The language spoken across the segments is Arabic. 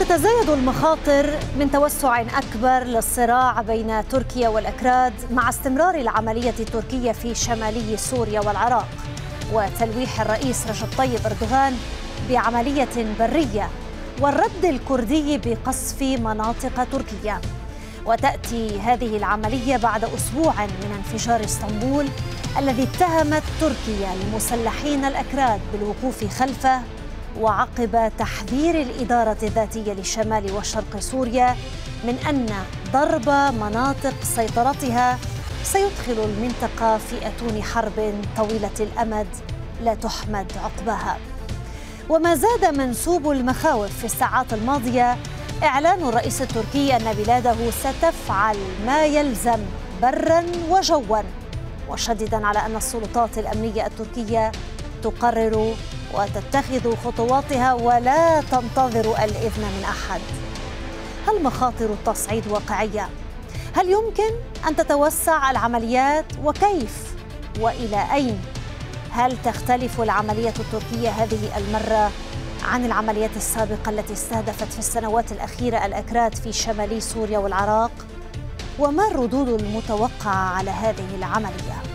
تتزايد المخاطر من توسع أكبر للصراع بين تركيا والأكراد مع استمرار العملية التركية في شمالي سوريا والعراق وتلويح الرئيس رجب طيب أردوغان بعملية برية والرد الكردي بقصف مناطق تركيا وتأتي هذه العملية بعد أسبوع من انفجار اسطنبول الذي اتهمت تركيا المسلحين الأكراد بالوقوف خلفه وعقب تحذير الإدارة الذاتية لشمال وشرق سوريا من أن ضرب مناطق سيطرتها سيدخل المنطقة في أتون حرب طويلة الأمد لا تحمد عقباها وما زاد منسوب المخاوف في الساعات الماضية إعلان الرئيس التركي أن بلاده ستفعل ما يلزم برا وجوا وشددا على أن السلطات الأمنية التركية تقرر وتتخذ خطواتها ولا تنتظر الإذن من أحد هل مخاطر التصعيد واقعية؟ هل يمكن أن تتوسع العمليات وكيف؟ وإلى أين؟ هل تختلف العملية التركية هذه المرة عن العمليات السابقة التي استهدفت في السنوات الأخيرة الأكراد في شمالي سوريا والعراق؟ وما الردود المتوقعة على هذه العملية؟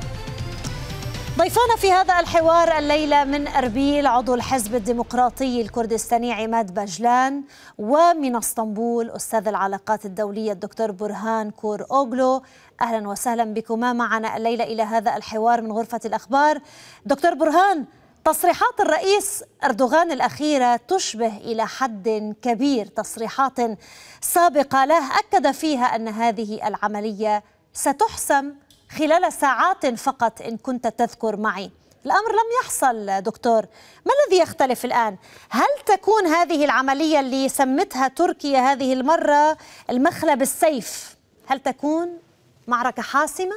ضيفانا في هذا الحوار الليلة من أربيل عضو الحزب الديمقراطي الكردستاني عماد باجلان ومن اسطنبول أستاذ العلاقات الدولية الدكتور برهان كور أوغلو أهلا وسهلا بكما معنا الليلة إلى هذا الحوار من غرفة الأخبار دكتور برهان تصريحات الرئيس أردوغان الأخيرة تشبه إلى حد كبير تصريحات سابقة له أكد فيها أن هذه العملية ستحسم خلال ساعات فقط إن كنت تذكر معي الأمر لم يحصل دكتور ما الذي يختلف الآن؟ هل تكون هذه العملية اللي سمتها تركيا هذه المرة المخلب السيف هل تكون معركة حاسمة؟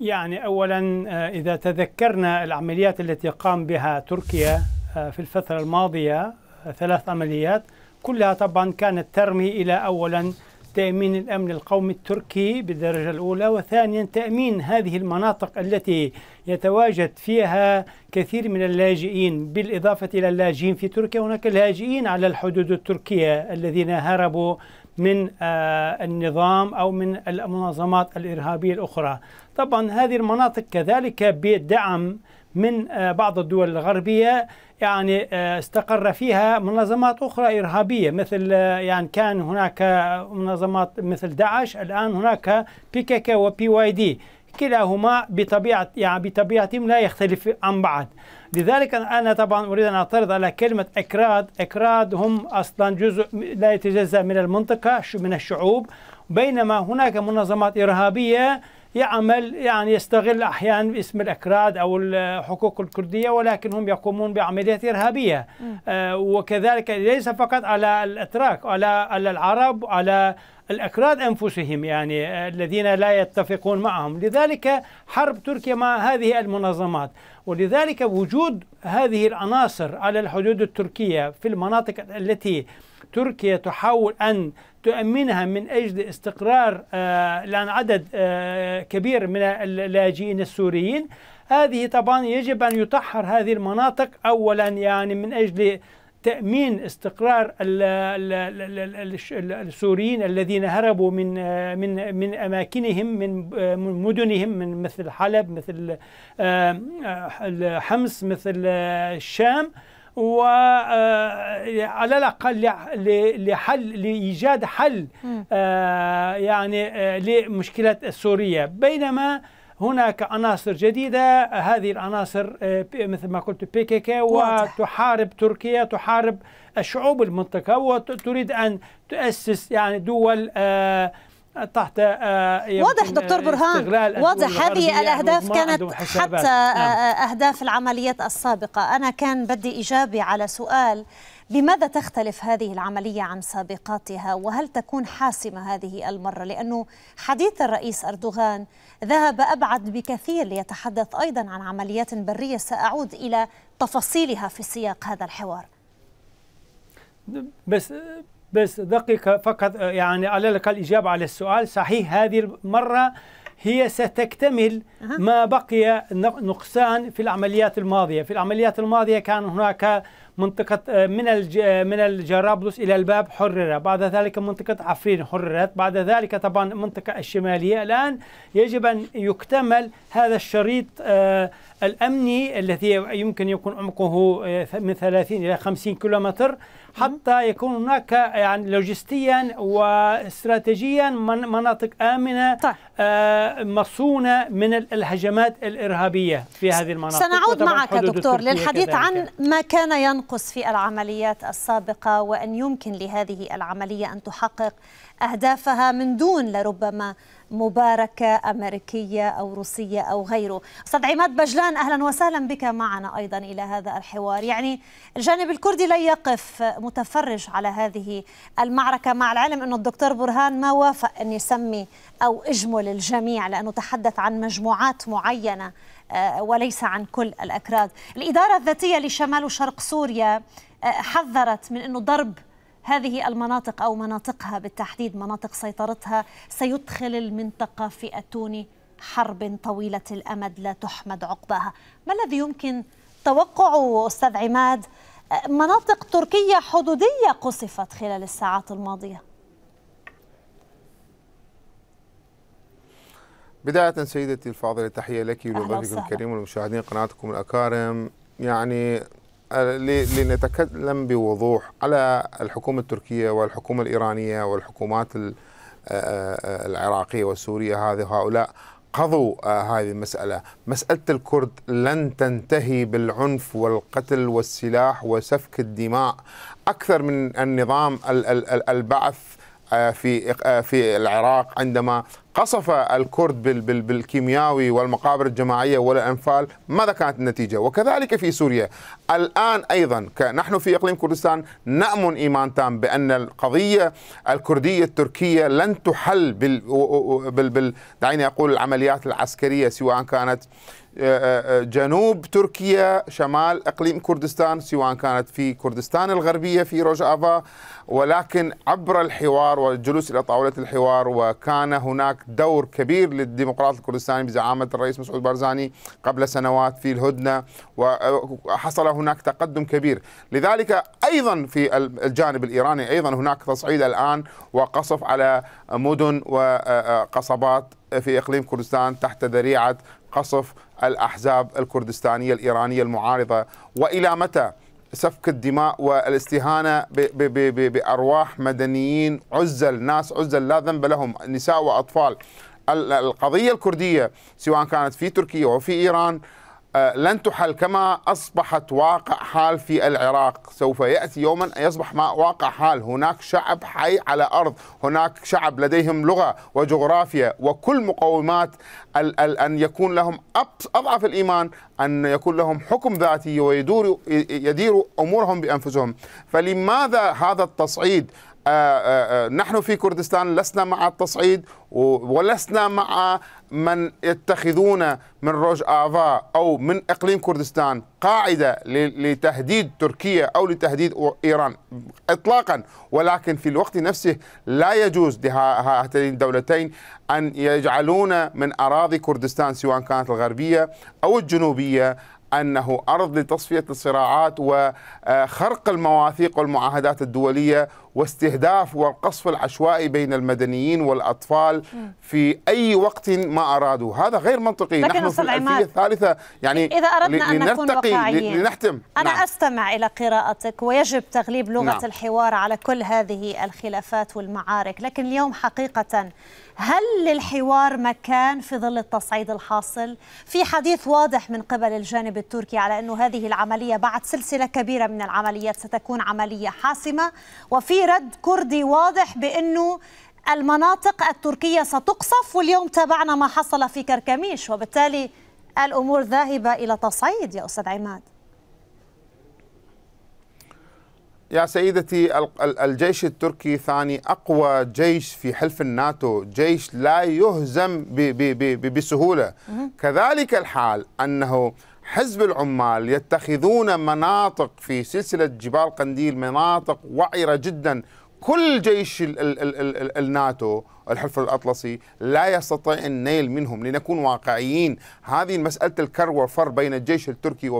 يعني أولا آه، إذا تذكرنا العمليات التي قام بها تركيا آه، في الفترة الماضية آه، ثلاث عمليات كلها طبعا كانت ترمي إلى أولا تأمين الأمن القومي التركي بالدرجة الأولى وثانيا تأمين هذه المناطق التي يتواجد فيها كثير من اللاجئين بالإضافة إلى اللاجئين في تركيا هناك اللاجئين على الحدود التركية الذين هربوا من آه، النظام أو من المنظمات الإرهابية الأخرى طبعا هذه المناطق كذلك بدعم من آه، بعض الدول الغربية يعني آه، استقر فيها منظمات أخرى إرهابية مثل آه، يعني كان هناك منظمات مثل داعش الآن هناك بيكاكا وبي واي دي كلاهما بطبيعة يعني بطبيعتهم لا يختلف عن بعض لذلك أنا طبعا أريد أن أعترض على كلمة إكراد إكراد هم أصلا جزء لا يتجزأ من المنطقة من الشعوب بينما هناك منظمات إرهابية يعمل يعني يستغل أحيانا باسم الأكراد أو الحقوق الكردية ولكن هم يقومون بعمليات إرهابية آه وكذلك ليس فقط على الأتراك على على العرب على الأكراد أنفسهم يعني آه، الذين لا يتفقون معهم لذلك حرب تركيا مع هذه المنظمات ولذلك وجود هذه العناصر على الحدود التركية في المناطق التي تركيا تحاول أن تؤمنها من أجل استقرار آه، لأن عدد آه، كبير من اللاجئين السوريين هذه طبعا يجب أن يطهر هذه المناطق أولا يعني من أجل تأمين استقرار السوريين الذين هربوا من آه، من من أماكنهم من مدنهم من مثل حلب مثل حمص مثل الشام وعلى آه، الأقل لحل لإيجاد حل آه، يعني آه، لمشكلة سوريا بينما هناك عناصر جديدة هذه العناصر مثل ما قلت بي كي كي وتحارب تركيا تحارب شعوب المنطقة وتريد أن تؤسس يعني دول آه تحت آه، واضح آه، دكتور برهان واضح هذه الاهداف يعني كانت حتى نعم. آه، اهداف العمليات السابقه انا كان بدي اجابه على سؤال بماذا تختلف هذه العمليه عن سابقاتها وهل تكون حاسمه هذه المره لانه حديث الرئيس اردوغان ذهب ابعد بكثير ليتحدث ايضا عن عمليات بريه ساعود الى تفاصيلها في سياق هذا الحوار بس بس دقيقة فقط يعني على لك الإجابة على السؤال صحيح هذه المرة هي ستكتمل ما بقي نقصان في العمليات الماضية في العمليات الماضية كان هناك منطقة من من الجرابلس إلى الباب حررة بعد ذلك منطقة عفرين حررت بعد ذلك طبعا المنطقة الشمالية الآن يجب أن يكتمل هذا الشريط آه، الأمني الذي يمكن يكون عمقه آه، من 30 إلى 50 كيلومتر حتى يكون هناك يعني لوجستيا واستراتيجيا من مناطق آمنة طيب. آه مصونة من الهجمات الإرهابية في هذه المناطق سنعود معك دكتور للحديث عن ما كان ينقص في العمليات السابقة وأن يمكن لهذه العملية أن تحقق أهدافها من دون لربما مباركة أمريكية أو روسية أو غيره أستاذ عماد بجلان أهلا وسهلا بك معنا أيضا إلى هذا الحوار يعني الجانب الكردي لا يقف متفرج على هذه المعركة مع العلم أنه الدكتور برهان ما وافق أن يسمي أو أجمل الجميع لأنه تحدث عن مجموعات معينة آه، وليس عن كل الأكراد الإدارة الذاتية لشمال وشرق سوريا آه، حذرت من أنه ضرب هذه المناطق أو مناطقها بالتحديد مناطق سيطرتها سيدخل المنطقة في أتون حرب طويلة الأمد لا تحمد عقباها ما الذي يمكن توقعه أستاذ عماد مناطق تركية حدودية قصفت خلال الساعات الماضية بداية سيدتي الفاضلة تحية لك ولضيفك الكريم والمشاهدين قناتكم الأكارم يعني لنتكلم بوضوح على الحكومة التركية والحكومة الإيرانية والحكومات آه، آه، العراقية والسورية هذه هؤلاء قضوا آه، هذه المسألة مسألة الكرد لن تنتهي بالعنف والقتل والسلاح وسفك الدماء أكثر من النظام البعث في في العراق عندما قصف الكرد بالكيمياوي والمقابر الجماعية والأنفال ماذا كانت النتيجة وكذلك في سوريا الآن أيضا نحن في إقليم كردستان نأمن إيمان تام بأن القضية الكردية التركية لن تحل بال, دعيني أقول العمليات العسكرية سواء كانت آه، آه، آه، جنوب تركيا شمال اقليم كردستان سواء كانت في كردستان الغربيه في رجافا ولكن عبر الحوار والجلوس الى طاوله الحوار وكان هناك دور كبير للديمقراط الكردستاني بزعامه الرئيس مسعود بارزاني قبل سنوات في الهدنه وحصل هناك تقدم كبير لذلك ايضا في الجانب الايراني ايضا هناك تصعيد الان وقصف على مدن وقصبات في اقليم كردستان تحت ذريعه قصف الأحزاب الكردستانية الإيرانية المعارضة وإلى متى سفك الدماء والاستهانة بأرواح مدنيين عزل ناس عزل لا ذنب لهم نساء وأطفال القضية الكردية سواء كانت في تركيا وفي إيران آه، لن تحل كما أصبحت واقع حال في العراق سوف يأتي يوما يصبح ما واقع حال هناك شعب حي على أرض هناك شعب لديهم لغة وجغرافيا وكل مقومات أن يكون لهم أضعف الإيمان أن يكون لهم حكم ذاتي ويديروا أمورهم بأنفسهم فلماذا هذا التصعيد آه، آه، آه، نحن في كردستان لسنا مع التصعيد ولسنا مع من يتخذون من روج آفا أو من إقليم كردستان قاعدة لتهديد تركيا أو لتهديد إيران إطلاقا ولكن في الوقت نفسه لا يجوز لهاتين الدولتين أن يجعلون من أراضي كردستان سواء كانت الغربية أو الجنوبية انه ارض لتصفيه الصراعات وخرق المواثيق والمعاهدات الدوليه واستهداف والقصف العشوائي بين المدنيين والاطفال في اي وقت ما ارادوا، هذا غير منطقي، لكن نحن في الالفيه الثالثه يعني اذا اردنا ان نكون واقعيين لنحتم انا نعم. استمع الى قراءتك ويجب تغليب لغه نعم. الحوار على كل هذه الخلافات والمعارك، لكن اليوم حقيقه هل للحوار مكان في ظل التصعيد الحاصل؟ في حديث واضح من قبل الجانب التركي على أن هذه العملية بعد سلسلة كبيرة من العمليات ستكون عملية حاسمة وفي رد كردي واضح بأنه المناطق التركية ستقصف واليوم تابعنا ما حصل في كركميش وبالتالي الأمور ذاهبة إلى تصعيد يا أستاذ عماد يا سيدتي الجيش التركي ثاني أقوى جيش في حلف الناتو جيش لا يهزم بسهولة كذلك الحال أنه حزب العمال يتخذون مناطق في سلسلة جبال قنديل مناطق وعرة جدا كل جيش الـ الـ الـ الـ الـ الناتو الحلف الأطلسي لا يستطيع النيل منهم لنكون واقعيين هذه مسألة الكر والفر بين الجيش التركي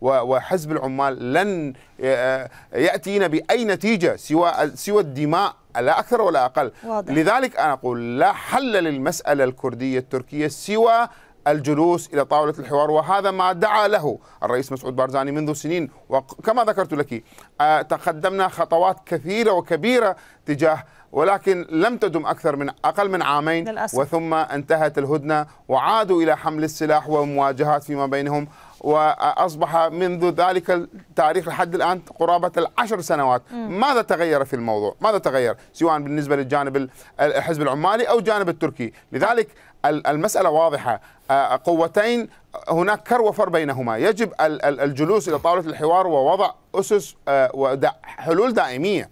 وحزب العمال لن آه، آه، يأتينا بأي نتيجة سوى, سوى الدماء لا أكثر ولا أقل واضح. لذلك أنا أقول لا حل للمسألة الكردية التركية سوى الجلوس الى طاوله الحوار وهذا ما دعا له الرئيس مسعود بارزاني منذ سنين وكما ذكرت لك آه، تقدمنا خطوات كثيره وكبيره تجاه ولكن لم تدم اكثر من اقل من عامين للأسف. وثم انتهت الهدنه وعادوا الى حمل السلاح ومواجهات فيما بينهم واصبح منذ ذلك التاريخ لحد الان قرابه العشر سنوات، م. ماذا تغير في الموضوع؟ ماذا تغير؟ سواء بالنسبه للجانب الحزب العمالي او الجانب التركي، لذلك المساله واضحه آه، قوتين هناك كر وفر بينهما يجب الجلوس إلى طاولة الحوار ووضع أسس آه، وحلول دائمية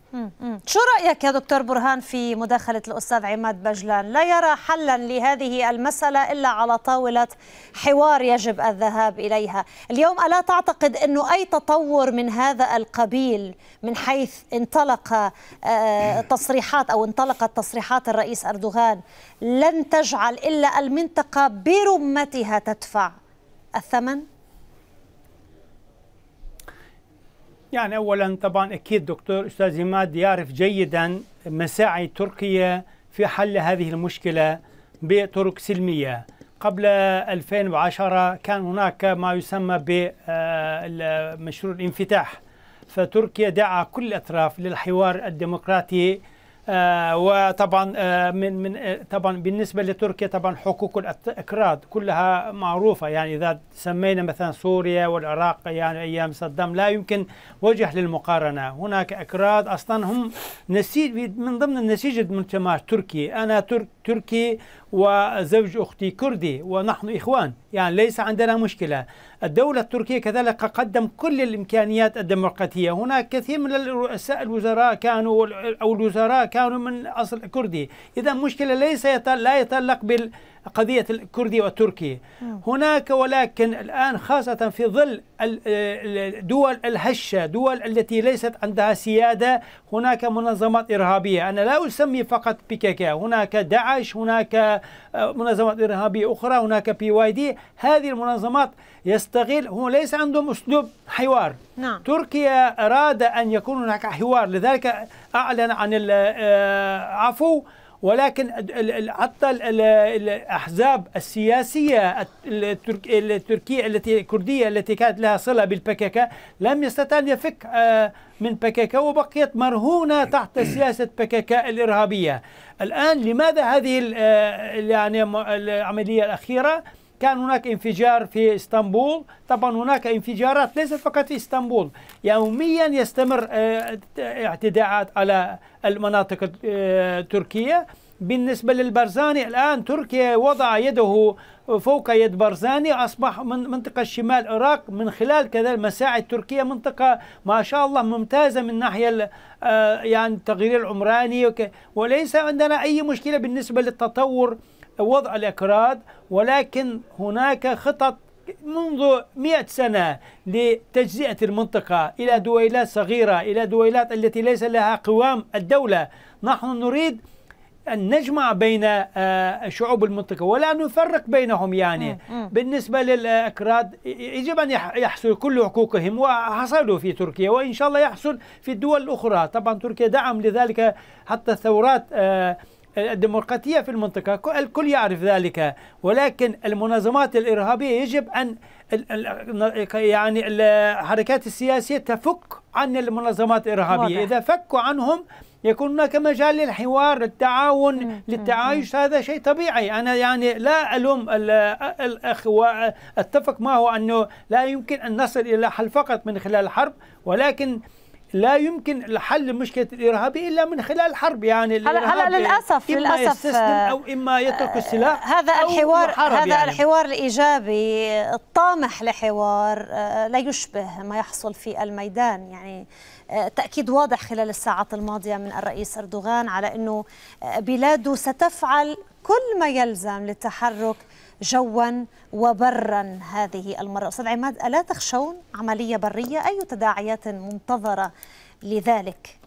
شو رأيك يا دكتور برهان في مداخلة الأستاذ عماد بجلان لا يرى حلا لهذه المسألة إلا على طاولة حوار يجب الذهاب إليها اليوم ألا تعتقد أنه أي تطور من هذا القبيل من حيث انطلق آه، تصريحات أو انطلقت تصريحات الرئيس أردوغان لن تجعل إلا المنطقة بيرو أمتها تدفع الثمن؟ يعني اولا طبعا اكيد دكتور استاذ عماد يعرف جيدا مساعي تركيا في حل هذه المشكله بطرق سلميه قبل 2010 كان هناك ما يسمى بمشروع آه، الانفتاح فتركيا دعا كل الاطراف للحوار الديمقراطي آه، وطبعا آه، من من آه، طبعا بالنسبه لتركيا طبعا حقوق الاكراد كلها معروفه يعني اذا سمينا مثلا سوريا والعراق يعني ايام صدام لا يمكن وجه للمقارنه هناك اكراد اصلا هم نسيج من ضمن النسيج المجتمع التركي انا ترك تركي وزوج أختي كردي ونحن إخوان يعني ليس عندنا مشكلة الدولة التركية كذلك قدم كل الإمكانيات الديمقراطية هناك كثير من الرؤساء الوزراء كانوا أو الوزراء كانوا من أصل كردي إذا مشكلة ليس يتل... لا يتعلق بال قضية الكردية والتركية هناك ولكن الآن خاصة في ظل الدول الهشة دول التي ليست عندها سيادة هناك منظمات إرهابية أنا لا أسمي فقط بيكاكا هناك داعش هناك آه، منظمات إرهابية أخرى هناك بي واي دي هذه المنظمات يستغل هو ليس عندهم أسلوب حوار نعم. تركيا أراد أن يكون هناك حوار لذلك أعلن عن العفو آه، ولكن حتى الأحزاب السياسية التركية التي الكردية التي كانت لها صلة بالبككة لم يستطع أن يفك آه، من بككة وبقيت مرهونة تحت سياسة بككة الإرهابية الآن لماذا هذه آه، يعني العملية الأخيرة؟ كان هناك انفجار في اسطنبول طبعا هناك انفجارات ليست فقط في اسطنبول يوميا يستمر آه، اعتداءات على المناطق التركية آه، بالنسبة للبرزاني الآن تركيا وضع يده فوق يد برزاني أصبح من منطقة شمال العراق من خلال كذا مساعي تركيا منطقة ما شاء الله ممتازة من ناحية آه، يعني التغيير العمراني وليس عندنا أي مشكلة بالنسبة للتطور وضع الأكراد ولكن هناك خطط منذ مئة سنة لتجزئة المنطقة إلى دويلات صغيرة إلى دويلات التي ليس لها قوام الدولة نحن نريد أن نجمع بين آه، شعوب المنطقة ولا نفرق بينهم يعني بالنسبة للأكراد يجب أن يحصل كل حقوقهم وحصلوا في تركيا وإن شاء الله يحصل في الدول الأخرى طبعا تركيا دعم لذلك حتى الثورات آه، الديمقراطية في المنطقة الكل يعرف ذلك ولكن المنظمات الإرهابية يجب أن يعني الحركات السياسية تفك عن المنظمات الإرهابية واضح. إذا فكوا عنهم يكون هناك مجال للحوار التعاون للتعايش هذا شيء طبيعي أنا يعني لا ألوم الأخ وأتفق معه أنه لا يمكن أن نصل إلى حل فقط من خلال الحرب ولكن لا يمكن حل مشكله الارهابي الا من خلال حرب يعني هلا هلا للاسف إما للاسف او اما يترك آه، السلاح هذا الحوار هذا يعني. الحوار الايجابي الطامح لحوار آه، لا يشبه ما يحصل في الميدان يعني آه، تأكيد واضح خلال الساعات الماضية من الرئيس أردوغان على أنه بلاده ستفعل كل ما يلزم للتحرك جوا وبرا هذه المرة أستاذ عماد ألا تخشون عملية برية أي تداعيات منتظرة لذلك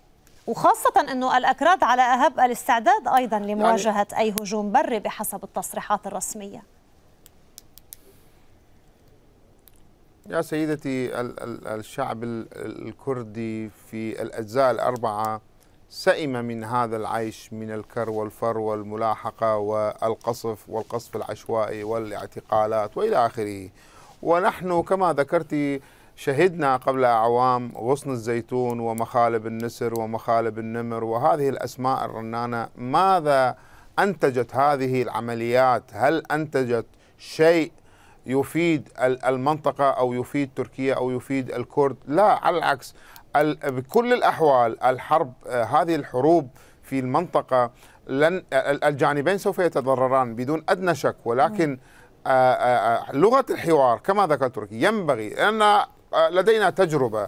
وخاصة أنه الأكراد على أهب الاستعداد أيضا يعني لمواجهة يعني أي هجوم بري بحسب التصريحات الرسمية يا سيدتي الشعب الكردي في الأجزاء الأربعة سئم من هذا العيش من الكر والفر والملاحقة والقصف والقصف العشوائي والاعتقالات وإلى آخره ونحن كما ذكرت شهدنا قبل أعوام غصن الزيتون ومخالب النسر ومخالب النمر وهذه الأسماء الرنانة ماذا أنتجت هذه العمليات هل أنتجت شيء يفيد المنطقة أو يفيد تركيا أو يفيد الكرد لا على العكس بكل الأحوال الحرب آه، هذه الحروب في المنطقة لن الجانبين سوف يتضرران بدون أدنى شك ولكن آه، آه، لغة الحوار كما ذكرت تركي ينبغي أن لدينا تجربة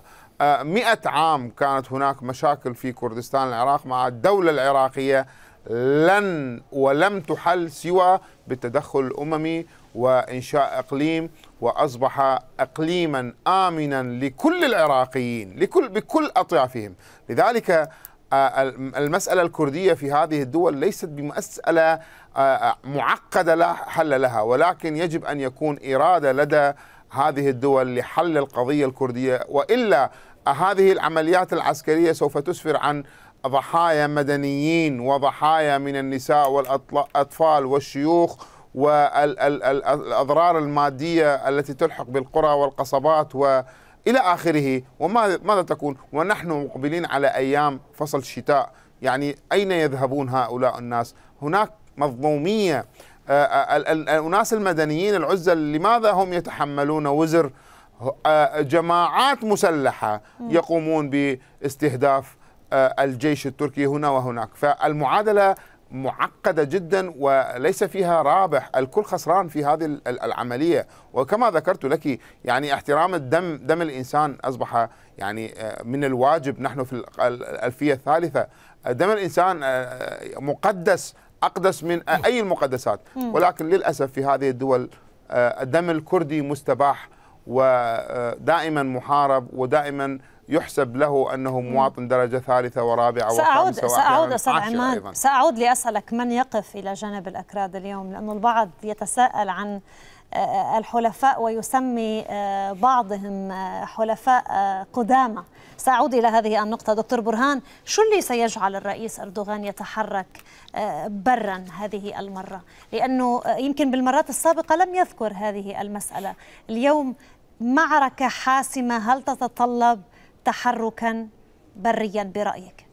مئة عام كانت هناك مشاكل في كردستان العراق مع الدولة العراقية لن ولم تحل سوى بالتدخل الأممي وانشاء اقليم واصبح اقليما امنا لكل العراقيين لكل بكل اطيافهم لذلك آه، المسألة الكردية في هذه الدول ليست بمسألة آه، آه، معقدة لا حل لها ولكن يجب أن يكون إرادة لدى هذه الدول لحل القضية الكردية وإلا هذه العمليات العسكرية سوف تسفر عن ضحايا مدنيين وضحايا من النساء والأطفال والشيوخ والاضرار الماديه التي تلحق بالقرى والقصبات وإلى اخره وماذا تكون ونحن مقبلين على ايام فصل الشتاء يعني اين يذهبون هؤلاء الناس هناك مظلوميه آه، آه، الناس المدنيين العزل لماذا هم يتحملون وزر آه، جماعات مسلحه يقومون باستهداف الجيش التركي هنا وهناك فالمعادله معقده جدا وليس فيها رابح الكل خسران في هذه العمليه وكما ذكرت لك يعني احترام الدم دم الانسان اصبح يعني آه، من الواجب نحن في الالفيه الثالثه دم الانسان آه، مقدس اقدس من اي المقدسات ولكن للاسف في هذه الدول آه، الدم الكردي مستباح ودائما محارب ودائما يحسب له انه مواطن درجه ثالثه ورابعه وخامسه سأعود استاذ عمان ساعود لاسالك من يقف الى جانب الاكراد اليوم لانه البعض يتساءل عن آه، آه، الحلفاء ويسمي آه، بعضهم حلفاء قدامى سأعود إلى هذه النقطة دكتور برهان شو اللي سيجعل الرئيس أردوغان يتحرك برا هذه المرة لأنه يمكن بالمرات السابقة لم يذكر هذه المسألة اليوم معركة حاسمة هل تتطلب تحركا بريا برأيك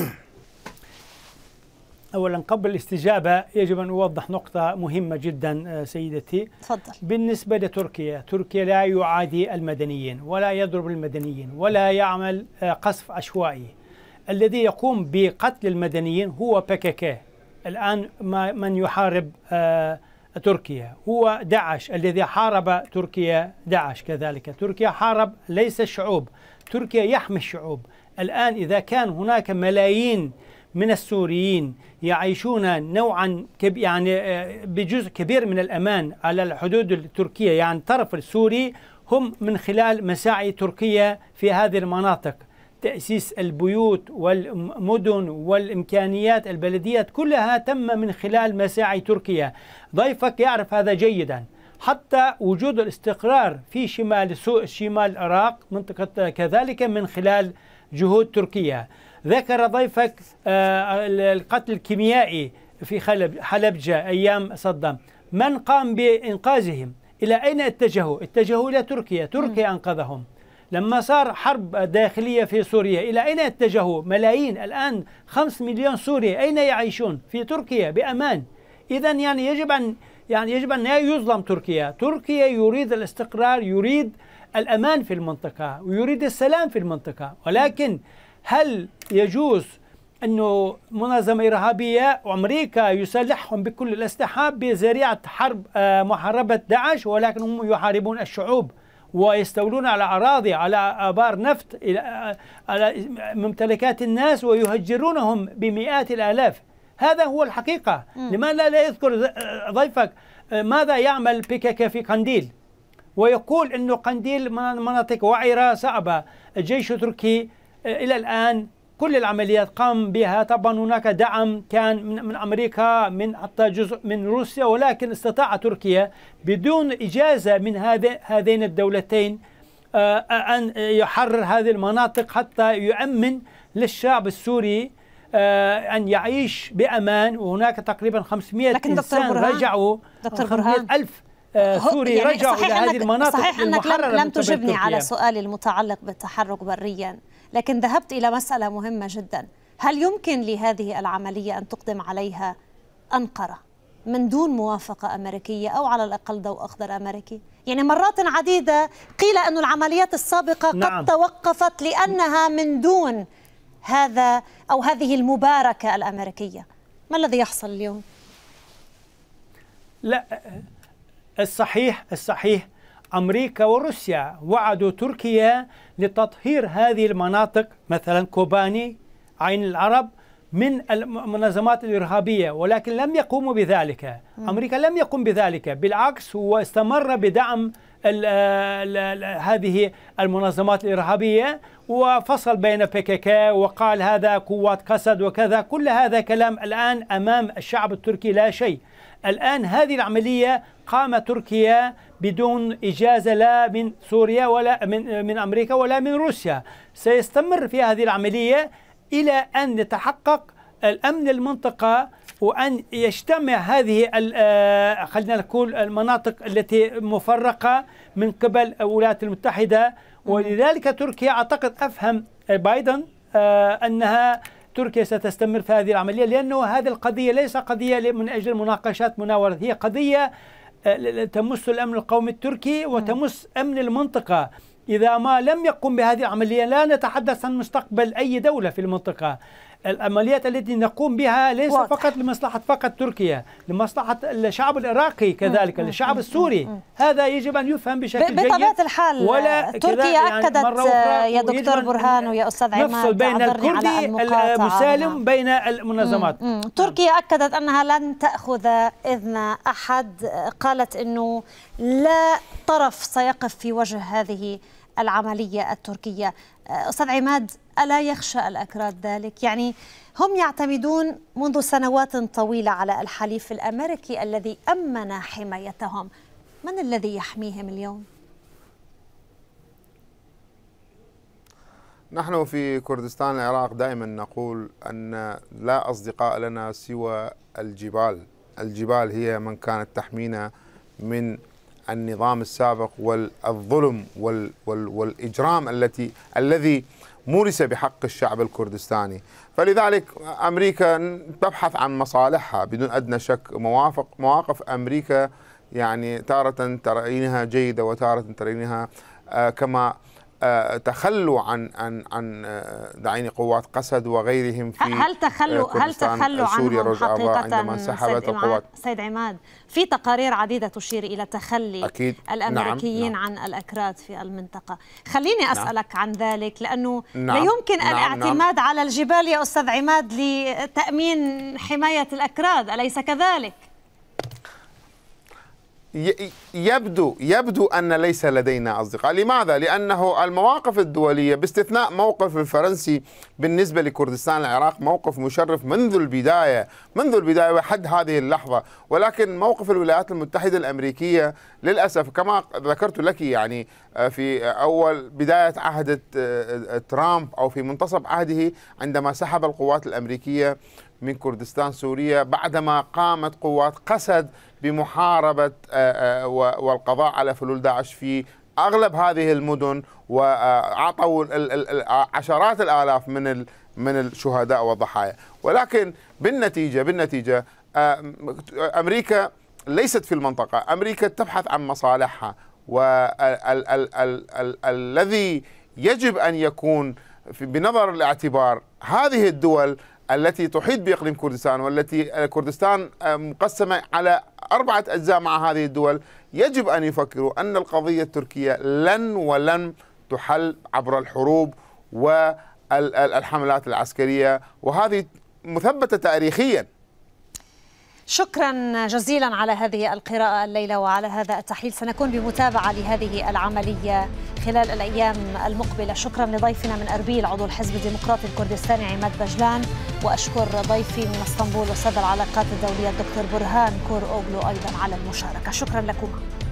اولا قبل الاستجابه يجب ان اوضح نقطه مهمه جدا آه، سيدتي تفضل بالنسبه لتركيا تركيا لا يعادي المدنيين ولا يضرب المدنيين ولا يعمل آه، قصف عشوائي الذي يقوم بقتل المدنيين هو بككي الان ما من يحارب آه تركيا هو داعش الذي حارب تركيا داعش كذلك تركيا حارب ليس الشعوب تركيا يحمي الشعوب الآن إذا كان هناك ملايين من السوريين يعيشون نوعا كب يعني آه، بجزء كبير من الأمان على الحدود التركية يعني الطرف السوري هم من خلال مساعي تركيا في هذه المناطق تأسيس البيوت والمدن والإمكانيات البلديات كلها تم من خلال مساعي تركيا ضيفك يعرف هذا جيدا حتى وجود الاستقرار في شمال شمال العراق منطقة كذلك من خلال جهود تركيا ذكر ضيفك آه، القتل الكيميائي في حلبجة أيام صدام من قام بإنقاذهم إلى أين اتجهوا؟ اتجهوا إلى تركيا تركيا أنقذهم لما صار حرب داخلية في سوريا إلى أين اتجهوا ملايين الآن خمس مليون سوري أين يعيشون في تركيا بأمان إذا يعني يجب أن يعني يجب أن لا يظلم تركيا تركيا يريد الاستقرار يريد الأمان في المنطقة ويريد السلام في المنطقة ولكن هل يجوز أنه منظمة إرهابية وأمريكا يسلحهم بكل الأسلحة بذريعة حرب آه، محاربة داعش ولكن هم يحاربون الشعوب ويستولون على أراضي على آبار نفط على ممتلكات الناس ويهجرونهم بمئات الآلاف هذا هو الحقيقة لماذا لا يذكر ضيفك ماذا يعمل بيكاكا في قنديل ويقول أنه قنديل مناطق وعرة صعبة الجيش التركي إلى الآن كل العمليات قام بها طبعا هناك دعم كان من, من أمريكا من حتى جزء من روسيا ولكن استطاع تركيا بدون إجازة من هذين الدولتين آه، آه، أن يحرر هذه المناطق حتى يؤمن للشعب السوري آه، أن يعيش بأمان وهناك تقريبا 500 لكن إنسان دكتور برهان رجعوا دكتور 500 ألف آه، سوري يعني رجعوا إلى هذه المناطق صحيح أنك لم, لم تجبني على سؤالي المتعلق بالتحرك بريا لكن ذهبت إلى مسألة مهمة جدا هل يمكن لهذه العملية أن تقدم عليها أنقرة من دون موافقة أمريكية أو على الأقل ضوء أخضر أمريكي؟ يعني مرات عديدة قيل أن العمليات السابقة نعم. قد توقفت لأنها من دون هذا أو هذه المباركة الأمريكية ما الذي يحصل اليوم؟ لا الصحيح الصحيح أمريكا وروسيا وعدوا تركيا لتطهير هذه المناطق مثلا كوباني عين العرب من المنظمات الإرهابية ولكن لم يقوموا بذلك أمريكا لم يقم بذلك بالعكس هو استمر بدعم هذه المنظمات الإرهابية وفصل بين PKK وقال هذا قوات قسد وكذا كل هذا كلام الآن أمام الشعب التركي لا شيء الآن هذه العملية قام تركيا بدون إجازة لا من سوريا ولا من, من أمريكا ولا من روسيا سيستمر في هذه العملية إلى أن يتحقق الأمن المنطقة وأن يجتمع هذه آه، خلينا نقول المناطق التي مفرقة من قبل الولايات المتحدة ولذلك تركيا أعتقد أفهم آه، بايدن آه، أنها تركيا ستستمر في هذه العملية لأنه هذه القضية ليس قضية من أجل مناقشات مناورة هي قضية تمس الأمن القومي التركي وتمس أمن المنطقة إذا ما لم يقم بهذه العملية لا نتحدث عن مستقبل أي دولة في المنطقة العمليات التي نقوم بها ليس واضح. فقط لمصلحة فقط تركيا لمصلحة الشعب العراقي كذلك للشعب الشعب السوري مم. هذا يجب أن يفهم بشكل جيد بطبيعة الحال ولا تركيا يعني أكدت يا دكتور برهان ويا أستاذ عماد نفصل بين الكردي المسالم بين المنظمات مم. مم. تركيا أكدت أنها لن تأخذ إذن أحد قالت أنه لا طرف سيقف في وجه هذه العملية التركية آه، أستاذ عماد ألا يخشى الأكراد ذلك؟ يعني هم يعتمدون منذ سنوات طويلة على الحليف الأمريكي الذي أمن حمايتهم من الذي يحميهم اليوم؟ نحن في كردستان العراق دائما نقول أن لا أصدقاء لنا سوى الجبال الجبال هي من كانت تحمينا من النظام السابق والظلم وال وال والإجرام التي الذي مورس بحق الشعب الكردستاني فلذلك أمريكا تبحث عن مصالحها بدون أدنى شك موافق مواقف أمريكا يعني تارة ترينها جيدة وتارة ترينها آه، كما آه، تخلوا عن عن عن آه، دعيني قوات قسد وغيرهم في هل تخلوا آه، هل تخلوا سوريا عنهم حقيقة عندما سيد القوات سيد عماد في تقارير عديدة تشير إلى تخلي أكيد الأمريكيين نعم. عن نعم. الأكراد في المنطقة خليني نعم. أسألك نعم. عن ذلك لأنه نعم. لا يمكن نعم. الاعتماد نعم. على الجبال يا أستاذ عماد لتأمين حماية الأكراد أليس كذلك؟ يبدو يبدو ان ليس لدينا اصدقاء، لماذا؟ لانه المواقف الدوليه باستثناء موقف الفرنسي بالنسبه لكردستان العراق موقف مشرف منذ البدايه، منذ البدايه وحد هذه اللحظه، ولكن موقف الولايات المتحده الامريكيه للاسف كما ذكرت لك يعني آه، في اول بدايه عهد آه، آه، ترامب او في منتصف عهده عندما سحب القوات الامريكيه من كردستان سوريا بعدما قامت قوات قسد بمحاربه آه، آه، والقضاء على فلول داعش في اغلب هذه المدن واعطوا آه، عشرات الالاف من من الشهداء والضحايا ولكن بالنتيجه بالنتيجه امريكا ليست في المنطقه امريكا تبحث عن مصالحها والذي يجب ان يكون بنظر الاعتبار هذه الدول التي تحيط باقليم كردستان والتي كردستان مقسمه على أربعة أجزاء مع هذه الدول يجب أن يفكروا أن القضية التركية لن ولن تحل عبر الحروب والحملات العسكرية وهذه مثبتة تاريخياً شكرا جزيلا على هذه القراءة الليلة وعلى هذا التحليل سنكون بمتابعة لهذه العملية خلال الأيام المقبلة شكرا لضيفنا من أربيل عضو الحزب الديمقراطي الكردستاني عماد بجلان وأشكر ضيفي من اسطنبول وسد العلاقات الدولية الدكتور برهان كور أوغلو أيضا على المشاركة شكرا لكما